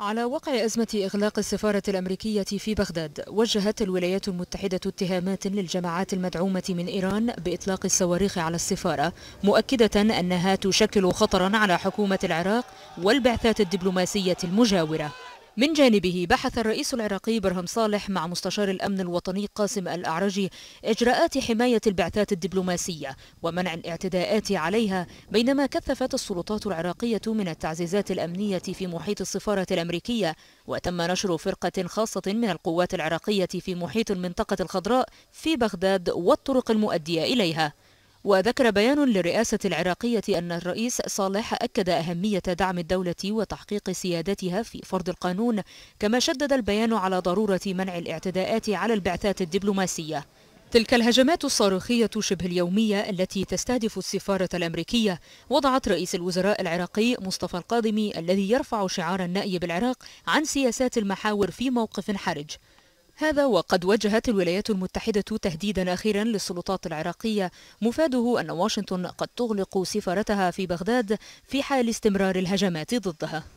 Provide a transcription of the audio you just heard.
على وقع أزمة إغلاق السفارة الأمريكية في بغداد وجهت الولايات المتحدة اتهامات للجماعات المدعومة من إيران بإطلاق الصواريخ على السفارة مؤكدة أنها تشكل خطرا على حكومة العراق والبعثات الدبلوماسية المجاورة من جانبه بحث الرئيس العراقي برهم صالح مع مستشار الأمن الوطني قاسم الأعرجي إجراءات حماية البعثات الدبلوماسية ومنع الاعتداءات عليها بينما كثفت السلطات العراقية من التعزيزات الأمنية في محيط السفارة الأمريكية وتم نشر فرقة خاصة من القوات العراقية في محيط المنطقة الخضراء في بغداد والطرق المؤدية إليها وذكر بيان للرئاسة العراقية أن الرئيس صالح أكد أهمية دعم الدولة وتحقيق سيادتها في فرض القانون كما شدد البيان على ضرورة منع الاعتداءات على البعثات الدبلوماسية تلك الهجمات الصاروخية شبه اليومية التي تستهدف السفارة الأمريكية وضعت رئيس الوزراء العراقي مصطفى القادمي الذي يرفع شعار النأي بالعراق عن سياسات المحاور في موقف حرج هذا وقد وجهت الولايات المتحدة تهديدا أخيرا للسلطات العراقية مفاده أن واشنطن قد تغلق سفارتها في بغداد في حال استمرار الهجمات ضدها